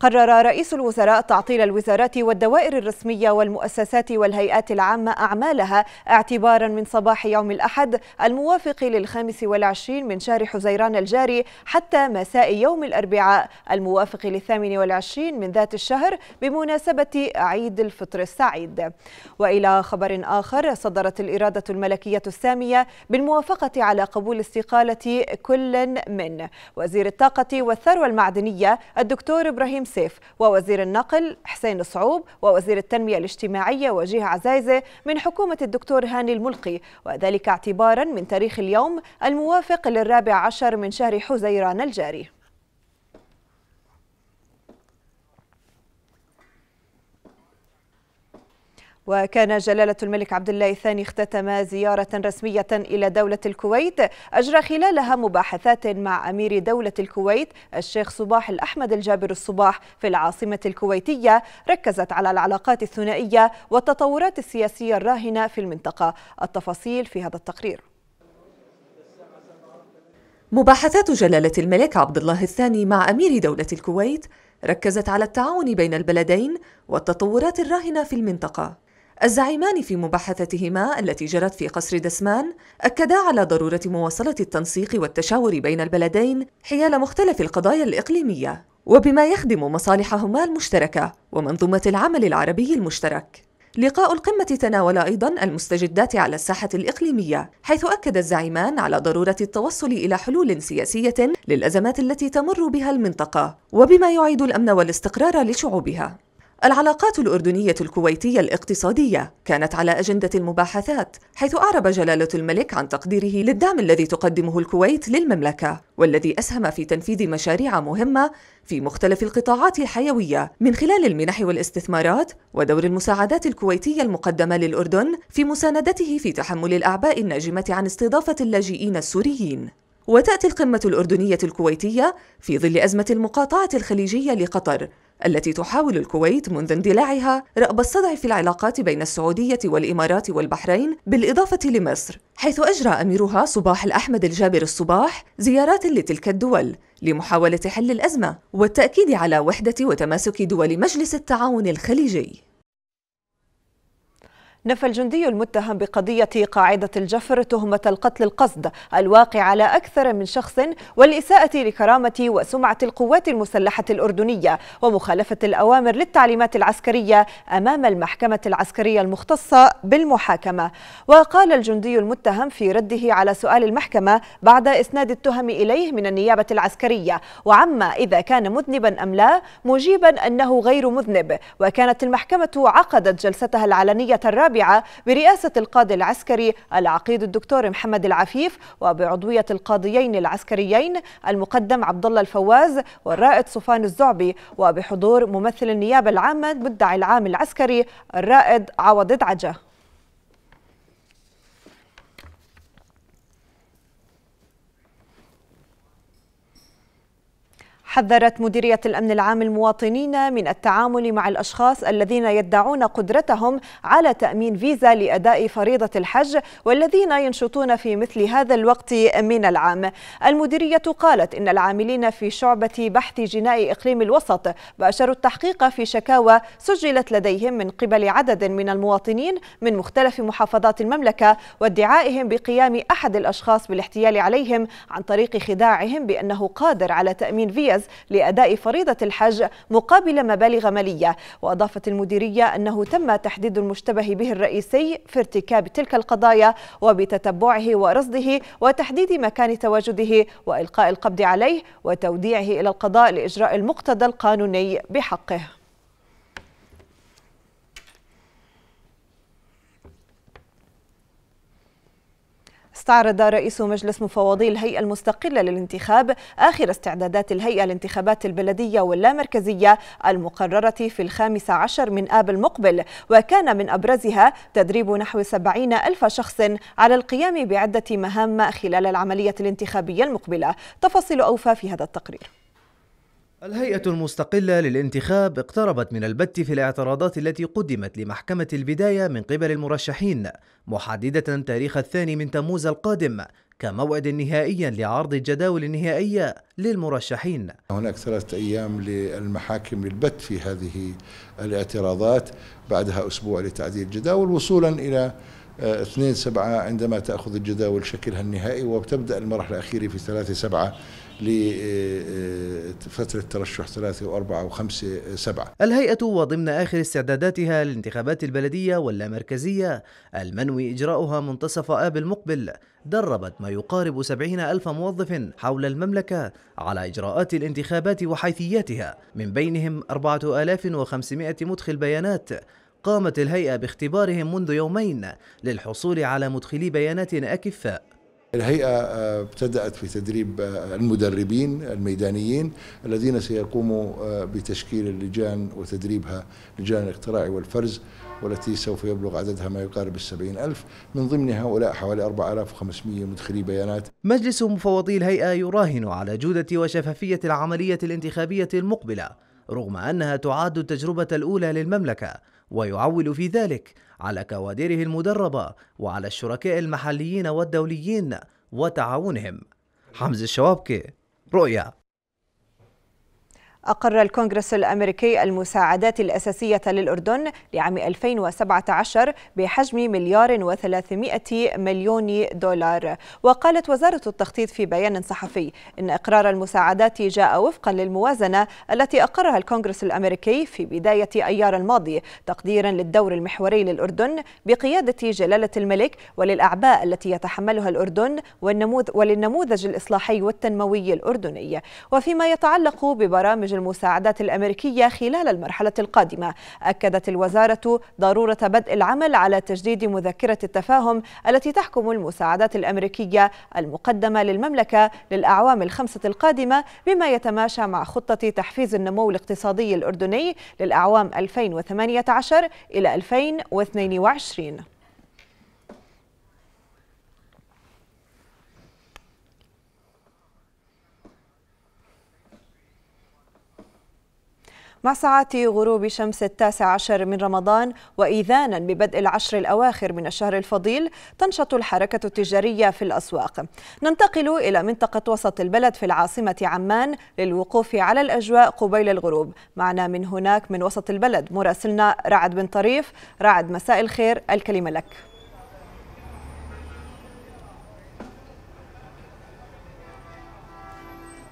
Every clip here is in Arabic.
قرر رئيس الوزراء تعطيل الوزارات والدوائر الرسمية والمؤسسات والهيئات العامة أعمالها اعتبارا من صباح يوم الأحد الموافق للخامس والعشرين من شهر حزيران الجاري حتى مساء يوم الأربعاء الموافق للثامن والعشرين من ذات الشهر بمناسبة عيد الفطر السعيد وإلى خبر آخر صدرت الإرادة الملكية السامية بالموافقة على قبول استقالة كل من وزير الطاقة والثروة المعدنية الدكتور إبراهيم سيف ووزير النقل حسين صعوب ووزير التنمية الاجتماعية وجيه عزايزة من حكومة الدكتور هاني الملقي وذلك اعتبارا من تاريخ اليوم الموافق للرابع عشر من شهر حزيران الجاري وكان جلالة الملك عبد الله الثاني اختتم زيارة رسمية إلى دولة الكويت أجرى خلالها مباحثات مع أمير دولة الكويت الشيخ صباح الأحمد الجابر الصباح في العاصمة الكويتية ركزت على العلاقات الثنائية والتطورات السياسية الراهنة في المنطقة التفاصيل في هذا التقرير مباحثات جلالة الملك عبد الله الثاني مع أمير دولة الكويت ركزت على التعاون بين البلدين والتطورات الراهنة في المنطقة الزعيمان في مباحثتهما التي جرت في قصر دسمان أكدا على ضرورة مواصلة التنسيق والتشاور بين البلدين حيال مختلف القضايا الإقليمية وبما يخدم مصالحهما المشتركة ومنظومة العمل العربي المشترك لقاء القمة تناول أيضا المستجدات على الساحة الإقليمية، حيث أكد الزعيمان على ضرورة التوصل إلى حلول سياسية للأزمات التي تمر بها المنطقة، وبما يعيد الأمن والاستقرار لشعوبها. العلاقات الأردنية الكويتية الاقتصادية كانت على أجندة المباحثات حيث أعرب جلالة الملك عن تقديره للدعم الذي تقدمه الكويت للمملكة والذي أسهم في تنفيذ مشاريع مهمة في مختلف القطاعات الحيوية من خلال المنح والاستثمارات ودور المساعدات الكويتية المقدمة للأردن في مساندته في تحمل الأعباء الناجمة عن استضافة اللاجئين السوريين وتأتي القمة الأردنية الكويتية في ظل أزمة المقاطعة الخليجية لقطر التي تحاول الكويت منذ اندلاعها رأب الصدع في العلاقات بين السعودية والإمارات والبحرين بالإضافة لمصر حيث أجرى أميرها صباح الأحمد الجابر الصباح زيارات لتلك الدول لمحاولة حل الأزمة والتأكيد على وحدة وتماسك دول مجلس التعاون الخليجي نفى الجندي المتهم بقضية قاعدة الجفر تهمة القتل القصد الواقع على أكثر من شخص والإساءة لكرامة وسمعة القوات المسلحة الأردنية ومخالفة الأوامر للتعليمات العسكرية أمام المحكمة العسكرية المختصة بالمحاكمة وقال الجندي المتهم في رده على سؤال المحكمة بعد إسناد التهم إليه من النيابة العسكرية وعما إذا كان مذنبا أم لا مجيبا أنه غير مذنب وكانت المحكمة عقدت جلستها العلنية الرابعة الرابعة برئاسة القاضي العسكري العقيد الدكتور محمد العفيف وبعضوية القاضيين العسكريين المقدم عبد الله الفواز والرائد صفان الزعبي وبحضور ممثل النيابة العامة المدعي العام العسكري الرائد عوض دعجه حذرت مديرية الأمن العام المواطنين من التعامل مع الأشخاص الذين يدعون قدرتهم على تأمين فيزا لأداء فريضة الحج والذين ينشطون في مثل هذا الوقت من العام المديرية قالت إن العاملين في شعبة بحث جناء إقليم الوسط باشروا التحقيق في شكاوى سجلت لديهم من قبل عدد من المواطنين من مختلف محافظات المملكة وادعائهم بقيام أحد الأشخاص بالاحتيال عليهم عن طريق خداعهم بأنه قادر على تأمين فيز لأداء فريضة الحج مقابل مبالغ مالية وأضافت المديرية أنه تم تحديد المشتبه به الرئيسي في ارتكاب تلك القضايا وبتتبعه ورصده وتحديد مكان تواجده وإلقاء القبض عليه وتوديعه إلى القضاء لإجراء المقتضى القانوني بحقه استعرض رئيس مجلس مفوضي الهيئة المستقلة للانتخاب آخر استعدادات الهيئة لانتخابات البلدية واللامركزية المقررة في الخامس عشر من آب المقبل وكان من أبرزها تدريب نحو سبعين ألف شخص على القيام بعدة مهام خلال العملية الانتخابية المقبلة تفاصيل أوفى في هذا التقرير الهيئة المستقلة للانتخاب اقتربت من البت في الاعتراضات التي قدمت لمحكمة البداية من قبل المرشحين محددة تاريخ الثاني من تموز القادم كموعد نهائي لعرض الجداول النهائية للمرشحين هناك ثلاثة أيام للمحاكم للبت في هذه الاعتراضات بعدها أسبوع لتعديل الجداول وصولا إلى 2 آه، سبعة عندما تأخذ الجداول شكلها النهائي وتبدأ المرحلة الأخيرة في 3 سبعة لفترة ترشح ثلاثة وأربعة وخمسة سبعة الهيئة وضمن آخر استعداداتها للانتخابات البلدية واللامركزية المنوي إجراؤها منتصف آب المقبل دربت ما يقارب سبعين ألف موظف حول المملكة على إجراءات الانتخابات وحيثياتها من بينهم 4500 مدخل بيانات قامت الهيئة باختبارهم منذ يومين للحصول على مدخلي بيانات أكفاء الهيئة آه، ابتدأت في تدريب آه، المدربين الميدانيين الذين سيقوموا آه، بتشكيل اللجان وتدريبها لجان الاقتراع والفرز والتي سوف يبلغ عددها ما يقارب السبعين ألف من ضمن هؤلاء حوالي 4500 مدخلي بيانات مجلس مفوضي الهيئة يراهن على جودة وشفافية العملية الانتخابية المقبلة رغم أنها تعد التجربة الأولى للمملكة ويعول في ذلك على كوادره المدربة وعلى الشركاء المحليين والدوليين وتعاونهم حمزة الشوابكي رؤيا أقر الكونغرس الأمريكي المساعدات الأساسية للأردن لعام 2017 بحجم مليار و300 مليون دولار وقالت وزارة التخطيط في بيان صحفي إن إقرار المساعدات جاء وفقا للموازنة التي أقرها الكونغرس الأمريكي في بداية أيار الماضي تقديرا للدور المحوري للأردن بقيادة جلالة الملك وللأعباء التي يتحملها الأردن والنموذج وللنموذج الإصلاحي والتنموي الأردني وفيما يتعلق ببرامج المساعدات الأمريكية خلال المرحلة القادمة أكدت الوزارة ضرورة بدء العمل على تجديد مذكرة التفاهم التي تحكم المساعدات الأمريكية المقدمة للمملكة للأعوام الخمسة القادمة بما يتماشى مع خطة تحفيز النمو الاقتصادي الأردني للأعوام 2018 إلى 2022 مع ساعات غروب شمس التاسع عشر من رمضان وإيذانا ببدء العشر الأواخر من الشهر الفضيل تنشط الحركة التجارية في الأسواق ننتقل إلى منطقة وسط البلد في العاصمة عمان للوقوف على الأجواء قبيل الغروب معنا من هناك من وسط البلد مراسلنا رعد بن طريف رعد مساء الخير الكلمة لك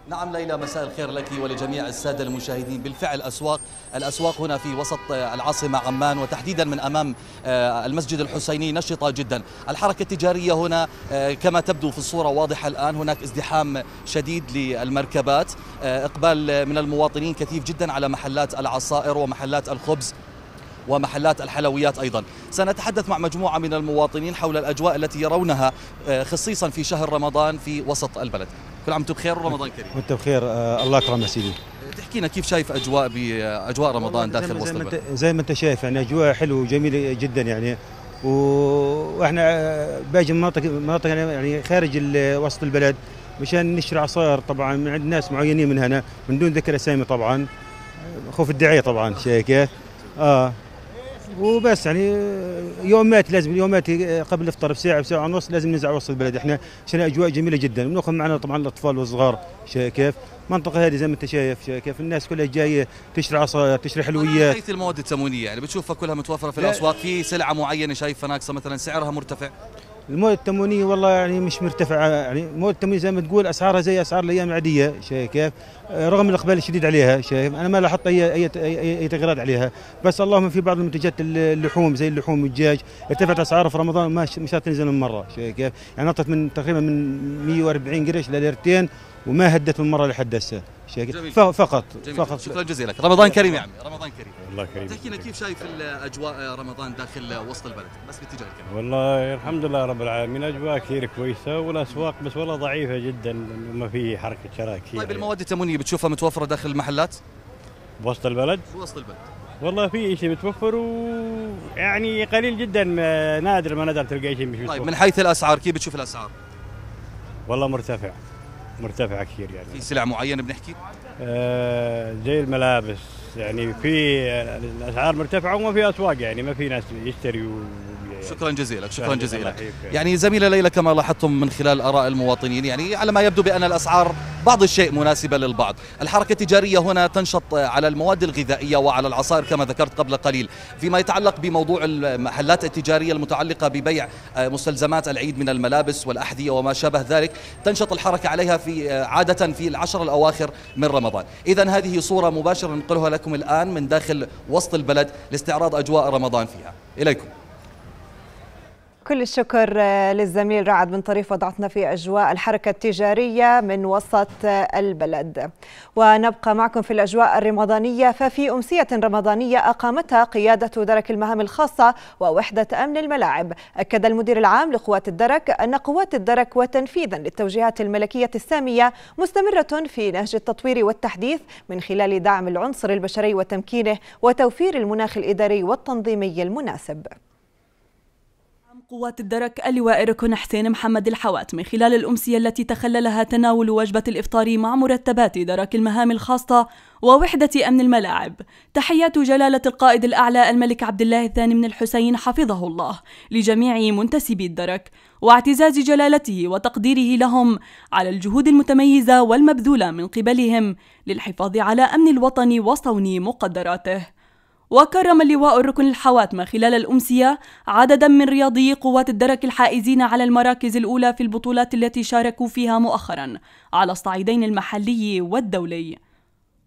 نعم ليلى مساء الخير لك ولجميع السادة المشاهدين بالفعل أسواق الأسواق هنا في وسط آه، العاصمة عمان وتحديدا من أمام آه، المسجد الحسيني نشطة جدا الحركة التجارية هنا آه، كما تبدو في الصورة واضحة الآن هناك ازدحام شديد للمركبات إقبال من المواطنين كثيف جدا على محلات العصائر ومحلات الخبز ومحلات الحلويات أيضا سنتحدث مع مجموعة من المواطنين حول الأجواء التي يرونها آه، خصيصا في شهر رمضان في وسط البلد كل عام وانتم بخير ورمضان كريم وانت بخير آه، الله يكرمك سيدي تحكي لنا كيف شايف اجواء باجواء رمضان داخل وسط البلد زي ما انت شايف يعني اجواء حلوه وجميله جدا يعني واحنا آه، باقي مناطق مناطق يعني, يعني خارج وسط البلد مشان نشري عصائر طبعا من عند ناس معينين من هنا من دون ذكر اسامي طبعا خوف الدعايه طبعا شايف كيف؟ اه وبس يعني يومات لازم يومات قبل الافطار بساعه بساعه ونص لازم نزع وسط البلد احنا عشان اجواء جميله جدا وناخذ معنا طبعا الاطفال والصغار كيف منطقه هذه زي ما انت شايف كيف الناس كلها جايه تشتري عصاير تشتري حلويات حيث المواد التموينيه يعني بتشوفها كلها متوفره في الاسواق في سلعه معينه شايفها ناقصه مثلا سعرها مرتفع المويه التموينيه والله يعني مش مرتفعه يعني المويه التموينيه زي ما تقول اسعارها زي اسعار الايام العاديه شايف كيف رغم الاقبال الشديد عليها شايف انا ما لاحظت اي اي اي تغييرات عليها بس اللهم في بعض المنتجات اللحوم زي اللحوم والدجاج ارتفعت اسعارها في رمضان ما مش تنزل من مره شايف كيف يعني نطت من تقريبا من 140 قرش ل 200 وما هدت من مره لحد هسه فقط جميل. فقط شكرا جزيلا لك رمضان كريم يا يعني. عمي رمضان كريم الله كريم تحكي لنا كيف شايف الاجواء رمضان داخل وسط البلد بس باتجاه الكاميرا والله الحمد لله رب العالمين اجواء كثير كويسه والاسواق بس والله ضعيفه جدا ما في حركه شراء كثير طيب المواد التموينيه بتشوفها متوفره داخل المحلات بوسط البلد بوسط البلد والله في شيء متوفر ويعني قليل جدا ما نادر ما نادر تلقى شيء مش متوفر طيب من حيث الاسعار كيف بتشوف الاسعار والله مرتفع مرتفعه كثير يعني في سلع معينه بنحكي؟ آه زي الملابس يعني في الاسعار مرتفعه وما في اسواق يعني ما في ناس يشتري شكرا جزيلا شكرا جزيلا يعني زميلة ليلى كما لاحظتم من خلال آراء المواطنين يعني على ما يبدو بأن الأسعار بعض الشيء مناسبة للبعض الحركة التجارية هنا تنشط على المواد الغذائية وعلى العصائر كما ذكرت قبل قليل فيما يتعلق بموضوع المحلات التجارية المتعلقة ببيع مستلزمات العيد من الملابس والأحذية وما شابه ذلك تنشط الحركة عليها في عادة في العشر الأواخر من رمضان إذا هذه صورة مباشرة ننقلها لكم الآن من داخل وسط البلد لاستعراض أجواء رمضان فيها إليكم كل الشكر آه، للزميل رعد بن طريف وضعتنا في أجواء الحركة التجارية من وسط آه، البلد ونبقى معكم في الأجواء الرمضانية ففي أمسية رمضانية أقامتها قيادة درك المهام الخاصة ووحدة أمن الملاعب أكد المدير العام لقوات الدرك أن قوات الدرك وتنفيذا للتوجيهات الملكية السامية مستمرة في نهج التطوير والتحديث من خلال دعم العنصر البشري وتمكينه وتوفير المناخ الإداري والتنظيمي المناسب قوات الدرك اللواء ركن حسين محمد الحواتمي خلال الأمسية التي تخللها تناول وجبة الإفطار مع مرتبات درك المهام الخاصة ووحدة أمن الملاعب تحيات جلالة القائد الأعلى الملك عبد الله الثاني من الحسين حفظه الله لجميع منتسبي الدرك واعتزاز جلالته وتقديره لهم على الجهود المتميزة والمبذولة من قبلهم للحفاظ على أمن الوطن وصون مقدراته وكرم اللواء الركن الحواتمة خلال الأمسية عددا من رياضي قوات الدرك الحائزين على المراكز الأولى في البطولات التي شاركوا فيها مؤخرا على الصعيدين المحلي والدولي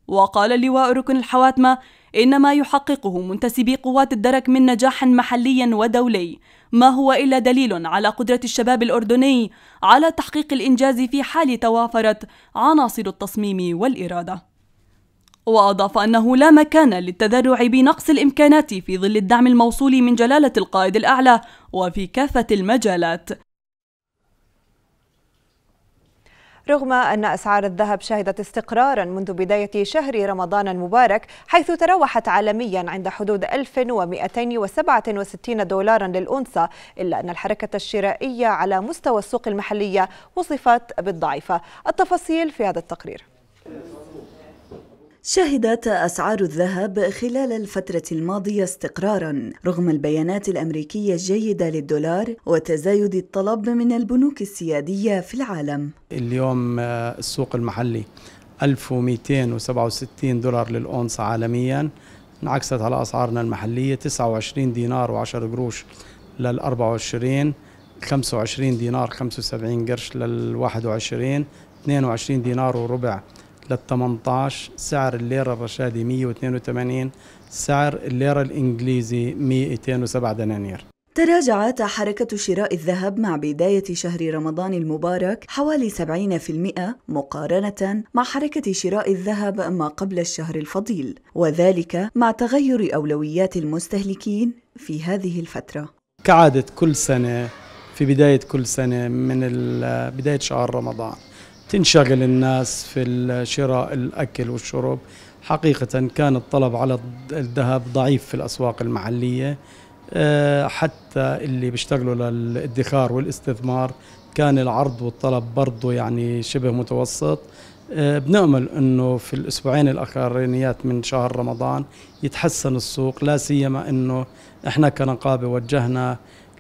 وقال اللواء الركن الحواتمة إن ما يحققه منتسبي قوات الدرك من نجاح محلي ودولي ما هو إلا دليل على قدرة الشباب الأردني على تحقيق الإنجاز في حال توافرت عناصر التصميم والإرادة وأضاف أنه لا مكان للتذرع بنقص الإمكانات في ظل الدعم الموصول من جلالة القائد الأعلى وفي كافة المجالات رغم أن أسعار الذهب شهدت استقرارا منذ بداية شهر رمضان المبارك حيث تراوحت عالميا عند حدود 1267 دولارا للأنصة إلا أن الحركة الشرائية على مستوى السوق المحلية وصفت بالضعيفة التفاصيل في هذا التقرير شهدت أسعار الذهب خلال الفترة الماضية استقرارا رغم البيانات الأمريكية الجيدة للدولار وتزايد الطلب من البنوك السيادية في العالم اليوم آه، السوق المحلي 1267 دولار للأونصة عالميا انعكست على أسعارنا المحلية 29 دينار و10 قروش لل 24 25 دينار 75 قرش لل 21 22 دينار وربع لل 18 سعر الليره الرشادي 182 سعر الليره الانجليزي 207 دنانير تراجعت حركة شراء الذهب مع بداية شهر رمضان المبارك حوالي 70% مقارنة مع حركة شراء الذهب ما قبل الشهر الفضيل، وذلك مع تغير أولويات المستهلكين في هذه الفترة. كعادة كل سنة في بداية كل سنة من بداية شهر رمضان تنشغل الناس في شراء الأكل والشرب حقيقة كان الطلب على الذهب ضعيف في الأسواق المحلية آه، حتى اللي بيشتغلوا للادخار والاستثمار كان العرض والطلب برضه يعني شبه متوسط آه، بنأمل انه في الاسبوعين الاخرينيات من شهر رمضان يتحسن السوق لا سيما انه احنا كنقابه وجهنا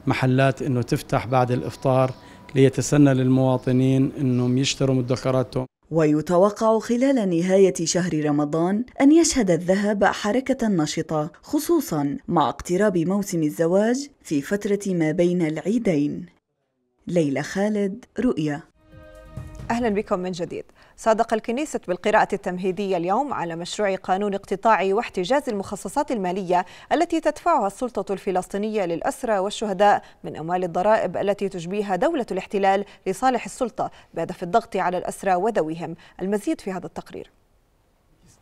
محلات انه تفتح بعد الافطار ليتسنى للمواطنين أنهم يشتروا مدخراتهم ويتوقع خلال نهاية شهر رمضان أن يشهد الذهب حركة نشطة خصوصا مع اقتراب موسم الزواج في فترة ما بين العيدين ليلى خالد رؤيا أهلا بكم من جديد صادق الكنيسة بالقراءة التمهيدية اليوم على مشروع قانون اقتطاع واحتجاز المخصصات المالية التي تدفعها السلطة الفلسطينية للأسرى والشهداء من أموال الضرائب التي تجبيها دولة الاحتلال لصالح السلطة بهدف الضغط على الأسرى وذويهم المزيد في هذا التقرير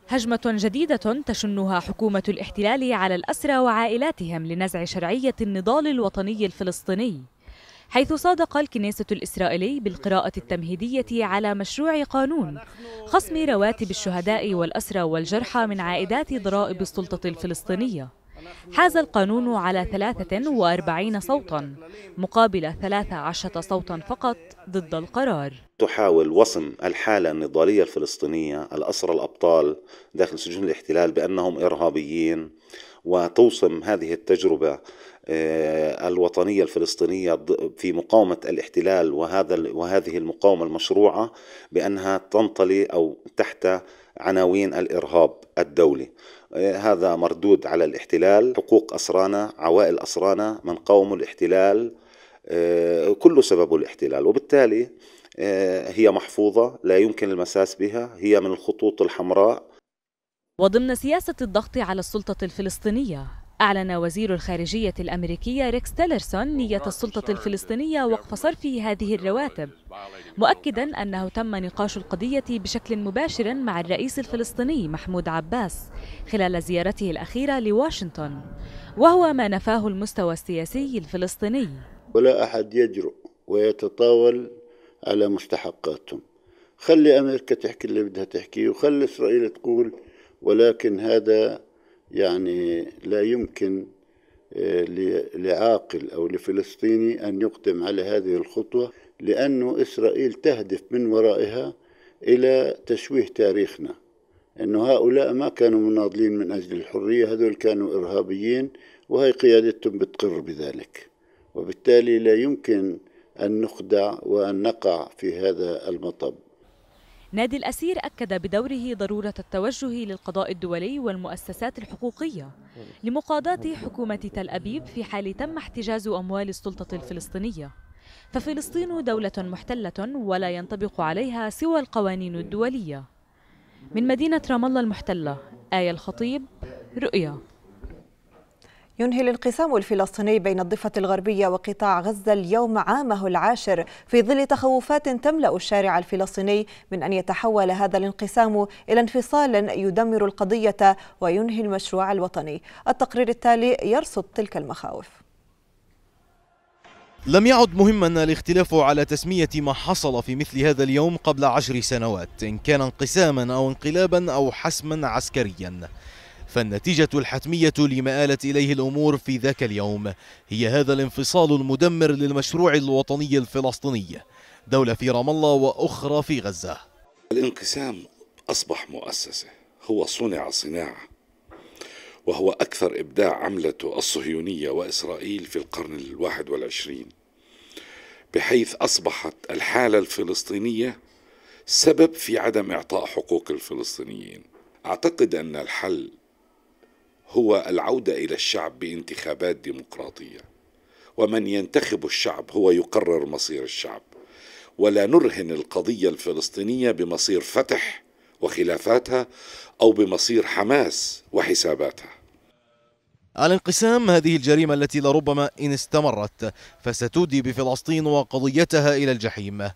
هجمة جديدة تشنها حكومة الاحتلال على الأسرى وعائلاتهم لنزع شرعية النضال الوطني الفلسطيني حيث صادق الكنيسة الإسرائيلي بالقراءة التمهيدية على مشروع قانون خصم رواتب الشهداء والأسرى والجرحى من عائدات ضرائب السلطة الفلسطينية حاز القانون على 43 صوتا مقابل 13 صوتا فقط ضد القرار تحاول وصم الحالة النضالية الفلسطينية الأسرى الأبطال داخل سجون الاحتلال بأنهم إرهابيين وتوصم هذه التجربة آه، الوطنيه الفلسطينيه في مقاومه الاحتلال وهذا وهذه المقاومه المشروعه بانها تنطلي او تحت عناوين الارهاب الدولي آه، هذا مردود على الاحتلال حقوق اسرانا عوائل اسرانا من قاوموا الاحتلال آه، كله سببه الاحتلال وبالتالي هي محفوظه لا يمكن المساس بها هي من الخطوط الحمراء وضمن سياسه الضغط على السلطه الفلسطينيه أعلن وزير الخارجية الأمريكية ريكس تيلرسون نية السلطة الفلسطينية وقف صرف هذه الرواتب مؤكدا أنه تم نقاش القضية بشكل مباشر مع الرئيس الفلسطيني محمود عباس خلال زيارته الأخيرة لواشنطن وهو ما نفاه المستوى السياسي الفلسطيني ولا أحد يجرؤ ويتطاول على مستحقاتهم خلي أمريكا تحكي اللي بدها تحكيه وخلي إسرائيل تقول ولكن هذا يعني لا يمكن آه، لعاقل أو لفلسطيني أن يقدم على هذه الخطوة لأنه إسرائيل تهدف من ورائها إلى تشويه تاريخنا أنه هؤلاء ما كانوا مناضلين من أجل الحرية هذول كانوا إرهابيين وهي قيادتهم بتقر بذلك وبالتالي لا يمكن أن نخدع وأن نقع في هذا المطب نادي الأسير أكد بدوره ضرورة التوجه للقضاء الدولي والمؤسسات الحقوقية لمقاضاة حكومة تل أبيب في حال تم احتجاز أموال السلطة الفلسطينية ففلسطين دولة محتلة ولا ينطبق عليها سوى القوانين الدولية من مدينة رام الله المحتلة آية الخطيب رؤيا ينهي الانقسام الفلسطيني بين الضفة الغربية وقطاع غزة اليوم عامه العاشر في ظل تخوفات تملأ الشارع الفلسطيني من أن يتحول هذا الانقسام إلى انفصال يدمر القضية وينهي المشروع الوطني التقرير التالي يرصد تلك المخاوف لم يعد مهما الاختلاف على تسمية ما حصل في مثل هذا اليوم قبل عشر سنوات إن كان انقساما أو انقلابا أو حسما عسكريا فالنتيجة الحتمية لما آلت إليه الأمور في ذاك اليوم هي هذا الانفصال المدمر للمشروع الوطني الفلسطيني دولة في رام الله وأخرى في غزة الانقسام أصبح مؤسسة هو صنع صناعة وهو أكثر إبداع عملته الصهيونية وإسرائيل في القرن الواحد والعشرين بحيث أصبحت الحالة الفلسطينية سبب في عدم إعطاء حقوق الفلسطينيين أعتقد أن الحل هو العوده الى الشعب بانتخابات ديمقراطيه ومن ينتخب الشعب هو يقرر مصير الشعب ولا نرهن القضيه الفلسطينيه بمصير فتح وخلافاتها او بمصير حماس وحساباتها الانقسام هذه الجريمة التي لربما إن استمرت فستودي بفلسطين وقضيتها إلى الجحيم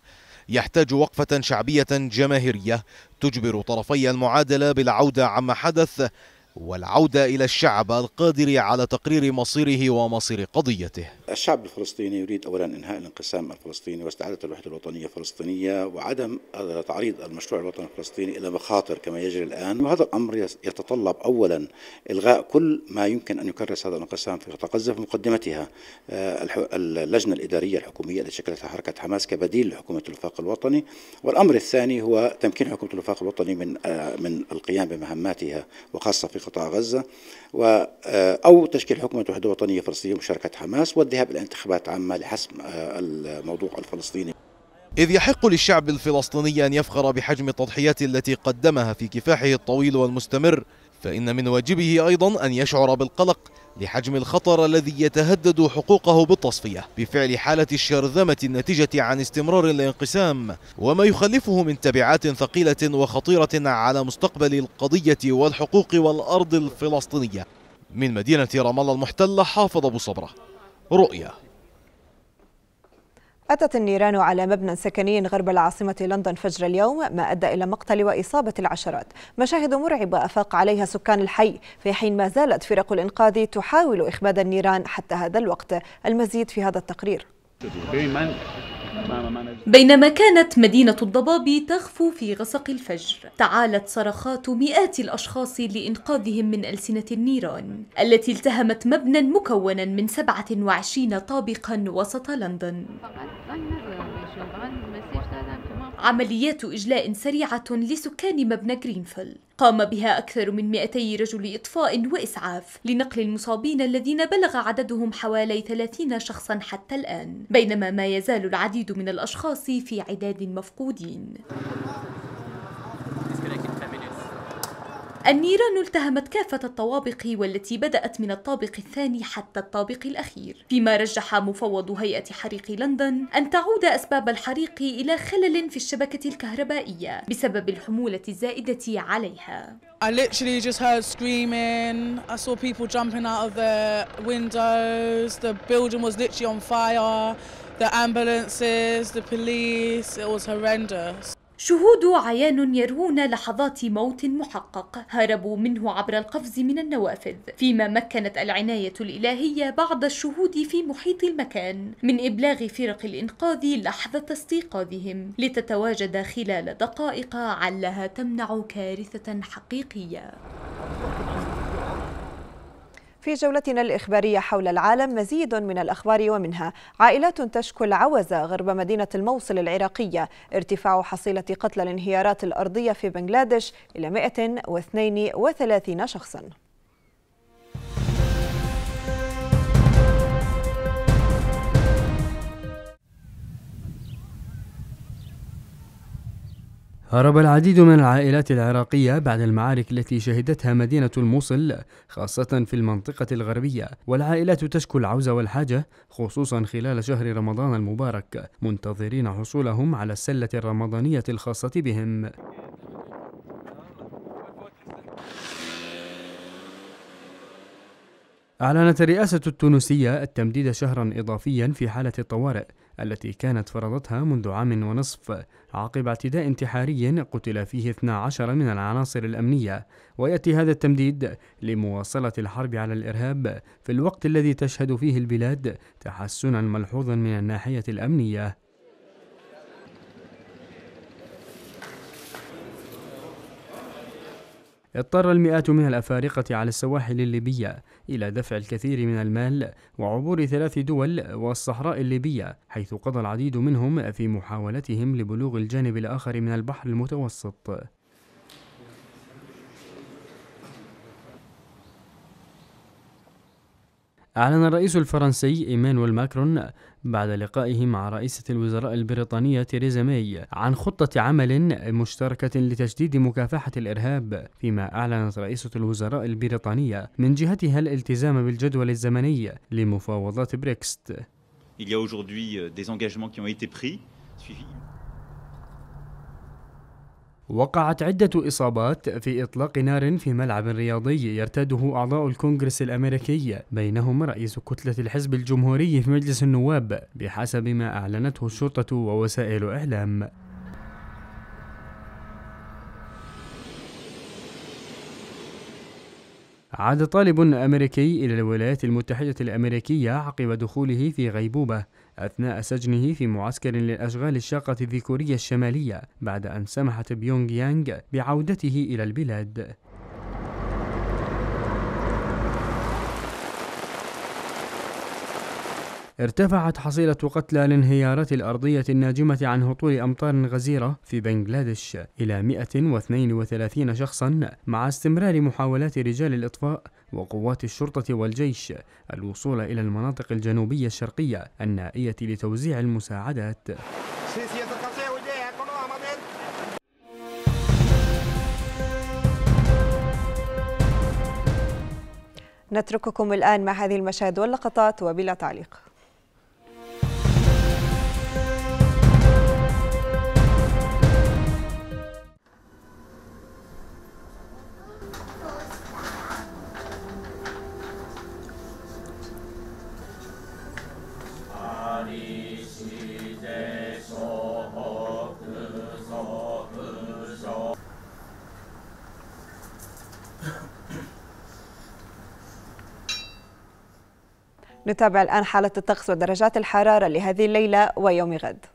يحتاج وقفة شعبية جماهيرية تجبر طرفي المعادلة بالعودة عما حدث والعودة إلى الشعب القادر على تقرير مصيره ومصير قضيته الشعب الفلسطيني يريد أولا إنهاء الانقسام الفلسطيني واستعادة الوحدة الوطنية الفلسطينية وعدم تعريض المشروع الوطني الفلسطيني إلى مخاطر كما يجري الآن وهذا الأمر يتطلب أولا إلغاء كل ما يمكن أن يكرس هذا الانقسام في قطاع غزة في مقدمتها آه، اللجنة الإدارية الحكومية التي شكلتها حركة حماس كبديل لحكومة الوفاق الوطني والأمر الثاني هو تمكين حكومة الوفاق الوطني من آه، من القيام بمهماتها وخاصة في قطاع غزة و آه، أو تشكيل حكومة وحدة وطنية فلسطينية مشاركة حماس والذهاب إلى انتخابات عامة لحسم آه، الموضوع الفلسطيني إذ يحق للشعب الفلسطيني أن يفخر بحجم التضحيات التي قدمها في كفاحه الطويل والمستمر فإن من واجبه أيضا أن يشعر بالقلق لحجم الخطر الذي يتهدد حقوقه بالتصفية بفعل حالة الشرذمة الناتجة عن استمرار الانقسام وما يخلفه من تبعات ثقيلة وخطيرة على مستقبل القضية والحقوق والأرض الفلسطينية من مدينة رام الله المحتلة حافظ أبو صبرة رؤيا أتت النيران على مبنى سكني غرب العاصمة لندن فجر اليوم ما أدى إلى مقتل وإصابة العشرات مشاهد مرعبة أفاق عليها سكان الحي في حين ما زالت فرق الإنقاذ تحاول إخماد النيران حتى هذا الوقت المزيد في هذا التقرير بينما كانت مدينة الضباب تغفو في غسق الفجر تعالت صرخات مئات الأشخاص لإنقاذهم من ألسنة النيران التي التهمت مبنى مكونا من 27 طابقا وسط لندن عمليات إجلاء سريعة لسكان مبنى غرينفيل قام بها أكثر من 200 رجل إطفاء وإسعاف لنقل المصابين الذين بلغ عددهم حوالي 30 شخصا حتى الآن بينما ما يزال العديد من الأشخاص في عداد مفقودين النيران التهمت كافة الطوابق والتي بدأت من الطابق الثاني حتى الطابق الأخير فيما رجح مفوض هيئة حريق لندن أن تعود أسباب الحريق إلى خلل في الشبكة الكهربائية بسبب الحمولة الزائدة عليها I literally just heard screaming. I saw people jumping out of their windows. The building was literally on fire. The ambulances, the police, it was horrendous. شهود عيان يروون لحظات موت محقق هربوا منه عبر القفز من النوافذ فيما مكنت العناية الإلهية بعض الشهود في محيط المكان من إبلاغ فرق الإنقاذ لحظة استيقاظهم لتتواجد خلال دقائق علها تمنع كارثة حقيقية في جولتنا الإخبارية حول العالم مزيد من الأخبار ومنها عائلات تشكو العوزة غرب مدينة الموصل العراقية ارتفاع حصيلة قتلى الانهيارات الأرضية في بنغلاديش إلى 132 شخصاً هرب العديد من العائلات العراقية بعد المعارك التي شهدتها مدينة الموصل خاصة في المنطقة الغربية والعائلات تشكو العوز والحاجة خصوصا خلال شهر رمضان المبارك منتظرين حصولهم على السلة الرمضانية الخاصة بهم أعلنت الرئاسة التونسية التمديد شهرا إضافيا في حالة الطوارئ التي كانت فرضتها منذ عام ونصف عقب اعتداء انتحاري قتل فيه 12 من العناصر الأمنية ويأتي هذا التمديد لمواصلة الحرب على الإرهاب في الوقت الذي تشهد فيه البلاد تحسنا ملحوظا من الناحية الأمنية اضطر المئات من الأفارقة على السواحل الليبية إلى دفع الكثير من المال وعبور ثلاث دول والصحراء الليبية حيث قضى العديد منهم في محاولتهم لبلوغ الجانب الآخر من البحر المتوسط أعلن الرئيس الفرنسي إيمانويل ماكرون بعد لقائه مع رئيسة الوزراء البريطانية تيريزا ماي عن خطة عمل مشتركة لتجديد مكافحة الإرهاب، فيما أعلنت رئيسة الوزراء البريطانية من جهتها الالتزام بالجدول الزمني لمفاوضات بريكست. وقعت عدة إصابات في إطلاق نار في ملعب رياضي يرتاده أعضاء الكونغرس الأمريكي بينهم رئيس كتلة الحزب الجمهوري في مجلس النواب بحسب ما أعلنته الشرطة ووسائل إعلام عاد طالب أمريكي إلى الولايات المتحدة الأمريكية عقب دخوله في غيبوبة أثناء سجنه في معسكر للأشغال الشاقة في كوريا الشمالية بعد أن سمحت بيونغ يانغ بعودته إلى البلاد ارتفعت حصيلة قتلى الانهيارات الأرضية الناجمة عن هطول أمطار غزيرة في بنغلاديش إلى 132 شخصا مع استمرار محاولات رجال الإطفاء وقوات الشرطة والجيش الوصول إلى المناطق الجنوبية الشرقية النائية لتوزيع المساعدات نترككم الآن مع هذه المشاهد واللقطات وبلا تعليق نتابع الآن حالة الطقس ودرجات الحرارة لهذه الليلة ويوم غد